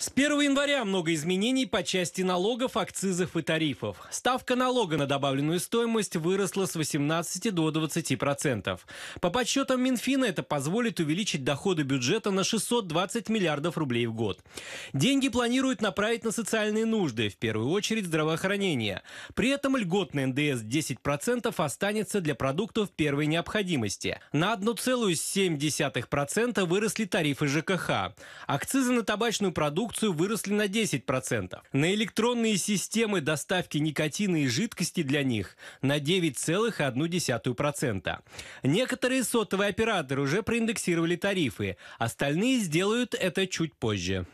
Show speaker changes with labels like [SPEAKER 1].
[SPEAKER 1] С 1 января много изменений по части налогов, акцизов и тарифов. Ставка налога на добавленную стоимость выросла с 18 до 20 процентов. По подсчетам Минфина это позволит увеличить доходы бюджета на 620 миллиардов рублей в год. Деньги планируют направить на социальные нужды, в первую очередь здравоохранение. При этом льготный НДС 10 процентов останется для продуктов первой необходимости. На 1,7 процента выросли тарифы ЖКХ. Акцизы на табачную продукцию продукцию выросли на 10%, на электронные системы доставки никотина и жидкости для них на 9,1%. Некоторые сотовые операторы уже проиндексировали тарифы, остальные сделают это чуть позже.